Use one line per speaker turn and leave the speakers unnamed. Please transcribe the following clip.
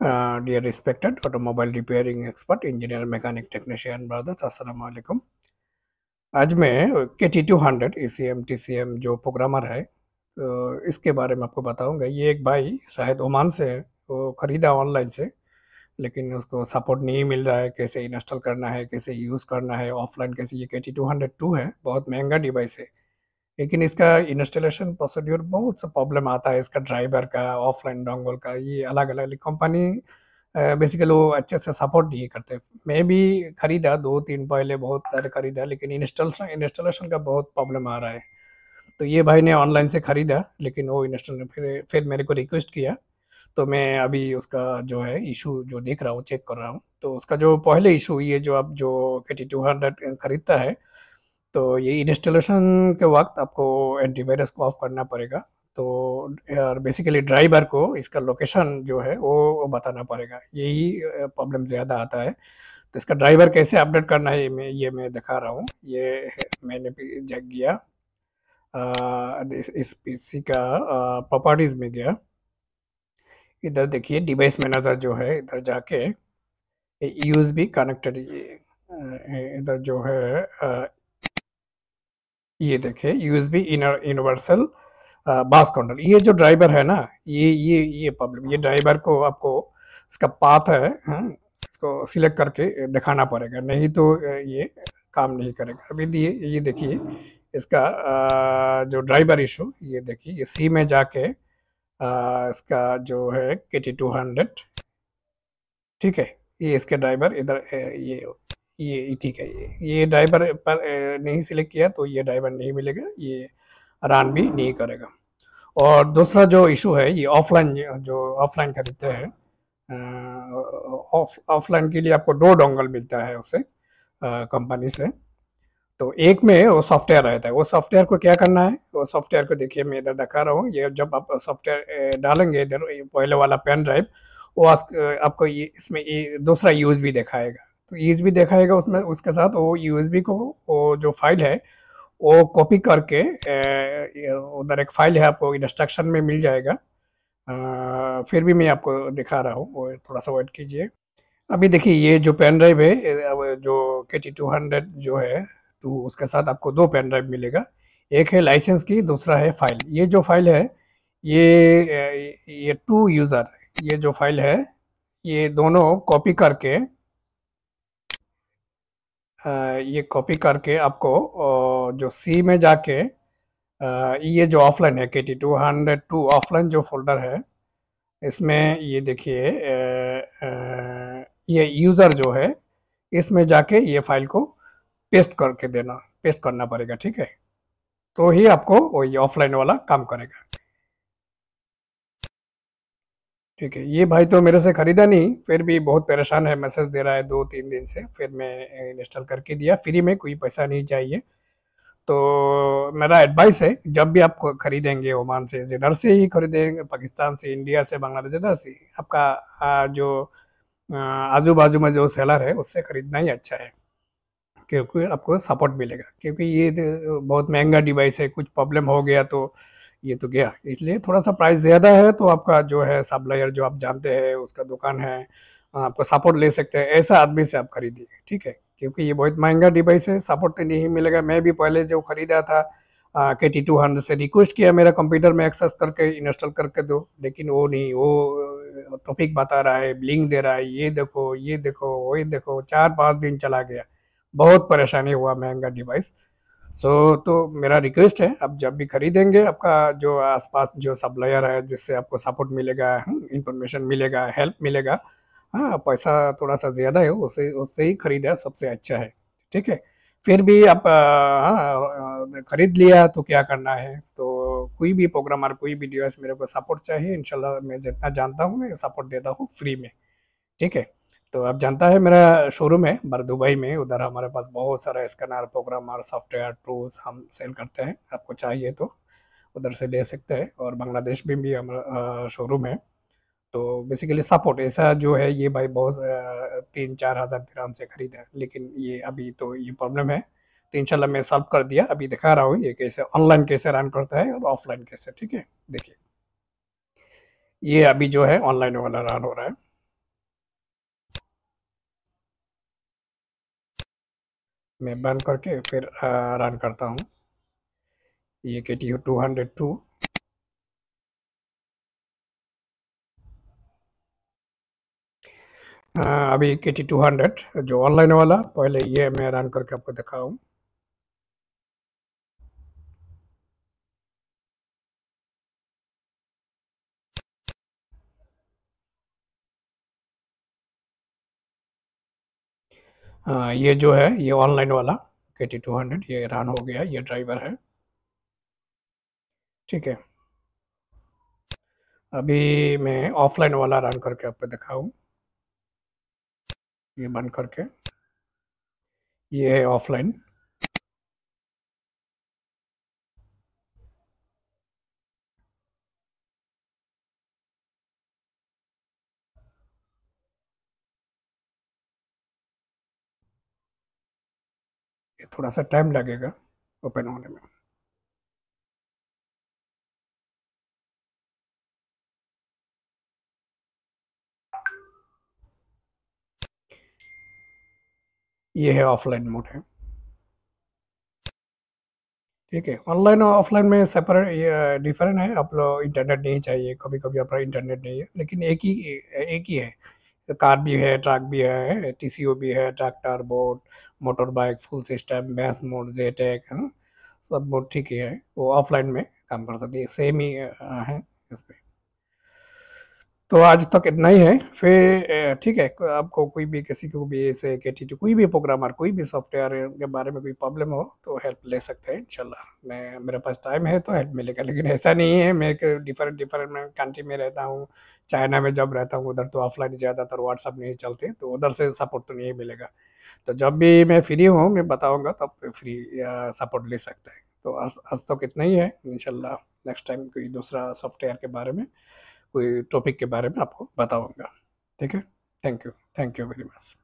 Uh, dear respected automobile repairing expert engineer mechanic technician brothers असलकुम आज मैं K T two hundred E C M T C M जो programmer है तो इसके बारे में आपको बताऊंगा ये एक भाई शायद ओमान से है वो ख़रीदा ऑनलाइन से लेकिन उसको सपोर्ट नहीं मिल रहा है कैसे इंस्टॉल करना है कैसे यूज़ करना है ऑफलाइन कैसे ये के टी टू हंड्रेड टू है बहुत महंगा डिवाइस है लेकिन इसका इंस्टॉलेशन प्रोसीड्यूर बहुत सा प्रॉब्लम आता है इसका ड्राइवर का ऑफलाइन डोंगल का ये अलग अलग कंपनी बेसिकली वो अच्छे से सपोर्ट नहीं करते मैं भी खरीदा दो तीन पहले बहुत सारे खरीदा लेकिन इंस्टॉलेशन इंस्टॉलेशन का बहुत प्रॉब्लम आ रहा है तो ये भाई ने ऑनलाइन से ख़रीदा लेकिन वो इंस्टॉल फिर फिर मेरे को रिक्वेस्ट किया तो मैं अभी उसका जो है इशू जो देख रहा हूँ चेक कर रहा हूँ तो उसका जो पहले इशू ये जो आप जो के टी टू हंड्रेड खरीदता है तो ये इंस्टॉलेशन के वक्त आपको एंटीवायरस को ऑफ करना पड़ेगा तो बेसिकली ड्राइवर को इसका लोकेशन जो है वो बताना पड़ेगा यही प्रॉब्लम ज़्यादा आता है तो इसका ड्राइवर कैसे अपडेट करना है ये मैं ये मैं दिखा रहा हूँ ये मैंने भी जग गया आ, इस, इस पीसी का प्रॉपर्टीज़ में गया इधर देखिए डिवाइस मैनेजर जो है इधर जाके यूज भी कनेक्टेड इधर जो है ये US USB inner universal bus कॉन्डल ये जो ड्राइवर है ना ये ये ये प्रॉब्लम ये ड्राइवर को आपको इसका पाथ है हाँ, इसको सिलेक्ट करके दिखाना पड़ेगा नहीं तो ये काम नहीं करेगा अभी दिए ये देखिए इसका जो ड्राइवर इशू ये देखिए ये सी में जाके इसका जो है के टी टू हंड्रेड ठीक है ये इसके ड्राइवर इधर ये ये ठीक है ये ये ड्राइवर पर नहीं सिलेक्ट किया तो ये ड्राइवर नहीं मिलेगा ये रन भी नहीं करेगा और दूसरा जो इशू है ये ऑफलाइन जो ऑफलाइन खरीदते हैं ऑफलाइन के लिए आपको दो डोंगल मिलता है उसे कंपनी से तो एक में वो सॉफ्टवेयर रहता है वो सॉफ्टवेयर को क्या करना है वो सॉफ्टवेयर को देखिए मैं इधर दिखा रहा हूँ ये जब आप सॉफ्टवेयर डालेंगे इधर पहले वाला पेन ड्राइव वो आपको ये इसमें दूसरा यूज भी दिखाएगा तो यूज भी देखा जाएगा उसमें उसके साथ वो यू को वो जो फाइल है वो कॉपी करके उधर एक फाइल है आपको इंस्ट्रक्शन में मिल जाएगा आ, फिर भी मैं आपको दिखा रहा हूँ वो थोड़ा सा वेट कीजिए अभी देखिए ये जो पेन ड्राइव है जो के टी टू हंड्रेड जो है तो उसके साथ आपको दो पेन ड्राइव मिलेगा एक है लाइसेंस की दूसरा है फाइल ये जो फाइल है ये ये टू यूज़र ये जो फाइल है ये दोनों कॉपी करके ये कॉपी करके आपको जो सी में जाके ये जो ऑफलाइन है K T two hundred two offline जो फोल्डर है इसमें ये देखिए ये यूज़र जो है इसमें जाके ये फाइल को पेस्ट करके देना पेस्ट करना पड़ेगा ठीक है तो ही आपको वही ऑफलाइन वाला काम करेगा ठीक है ये भाई तो मेरे से ख़रीदा नहीं फिर भी बहुत परेशान है मैसेज दे रहा है दो तीन दिन से फिर मैं इंस्टॉल करके दिया फ्री में कोई पैसा नहीं चाहिए तो मेरा एडवाइस है जब भी आप खरीदेंगे ओमान से जिधर से ही खरीदेंगे पाकिस्तान से इंडिया से बांग्लादेश जिधर से आपका जो आजू बाजू में जो सेलर है उससे ख़रीदना ही अच्छा है क्योंकि आपको सपोर्ट मिलेगा क्योंकि ये बहुत महंगा डिवाइस है कुछ प्रॉब्लम हो गया तो ये तो गया इसलिए थोड़ा सा प्राइस ज़्यादा है तो आपका जो है सप्लायर जो आप जानते हैं उसका दुकान है आपको सपोर्ट ले सकते हैं ऐसा आदमी से आप खरीदिए ठीक है क्योंकि ये बहुत महंगा डिवाइस है सपोर्ट तो नहीं मिलेगा मैं भी पहले जो ख़रीदा था के टी टू हंड्रेड से रिक्वेस्ट किया मेरा कंप्यूटर में एक्सेस करके इंस्टॉल करके दो लेकिन वो नहीं वो टॉपिक बता रहा है लिंक दे रहा है ये देखो ये देखो वही देखो चार पाँच दिन चला गया बहुत परेशानी हुआ महंगा डिवाइस सो so, तो मेरा रिक्वेस्ट है आप जब भी खरीदेंगे आपका जो आसपास जो सप्लायर है जिससे आपको सपोर्ट मिलेगा इंफॉर्मेशन हम्म, मिलेगा हेल्प मिलेगा हाँ पैसा थोड़ा सा ज़्यादा है उससे उससे ही खरीदा सबसे अच्छा है ठीक है फिर भी आप हाँ खरीद लिया तो क्या करना है तो कोई भी प्रोग्रामर कोई भी डिवाइस मेरे को सपोर्ट चाहिए इनशाला मैं जितना जानता हूँ मैं सपोर्ट देता हूँ फ्री में ठीक है तो आप जानता है मेरा शोरूम है बर दुबई में उधर हमारे पास बहुत सारा स्कैनर प्रोग्राम और सॉफ्टवेयर टूल्स हम सेल करते हैं आपको चाहिए तो उधर से ले सकते हैं और बांग्लादेश में भी हमारा शोरूम है तो बेसिकली सपोर्ट ऐसा जो है ये भाई बहुत तीन चार हज़ार दिराम से ख़रीदा है लेकिन ये अभी तो ये प्रॉब्लम है तो इन मैं सॉल्व कर दिया अभी दिखा रहा हूँ ये कैसे ऑनलाइन कैसे रन करता है और ऑफलाइन कैसे ठीक है देखिए ये अभी जो है ऑनलाइन वाला रन हो रहा है मैं बंद करके फिर रन करता हूँ ये के टी टू हंड्रेड टू अभी के टी टू हंड्रेड जो ऑनलाइन वाला पहले ये मैं रन करके आपको दिखाऊँ हाँ, ये जो है ये ऑनलाइन वाला के टी टू हंड्रेड ये रन हो गया ये ड्राइवर है ठीक है अभी मैं ऑफलाइन वाला रन करके आपको दिखाऊँ ये बंद करके ये है ऑफलाइन थोड़ा सा टाइम लगेगा ओपन होने में ये है ऑफलाइन मोड है ठीक है ऑनलाइन और ऑफलाइन में सेपरेट डिफरेंट है आप लोग इंटरनेट नहीं चाहिए कभी कभी आप इंटरनेट नहीं है लेकिन एक ही एक ही है कार भी है ट्रक भी है टीसीओ भी है tractor boat motor bike full system base mode जेटेक है सब मोड ठीक ही है वो ऑफलाइन में काम कर सकती है सेम ही है इस पर तो आज तक इतना ही है फिर ठीक है आपको कोई भी किसी को भी ऐसे के टी कोई भी प्रोग्रामर कोई भी सॉफ्टवेयर के बारे में कोई प्रॉब्लम हो तो हेल्प ले सकते हैं इंशाल्लाह मैं मेरे पास टाइम है तो हेल्प मिलेगा लेकिन ऐसा नहीं है मैं डिफरेंट डिफरेंट मैं कंट्री में रहता हूँ चाइना में जब रहता हूँ उधर तो ऑफलाइन ज़्यादातर व्हाट्सअप नहीं चलते तो उधर से सपोर्ट तो नहीं मिलेगा तो जब भी मैं फ्री हूँ मैं बताऊँगा तब फ्री सपोर्ट ले सकते हैं तो आज तक तो इतना ही है इनशाला नेक्स्ट टाइम कोई दूसरा सॉफ्टवेयर के बारे में कोई टॉपिक के बारे में आपको बताऊँगा ठीक है thank you thank you very much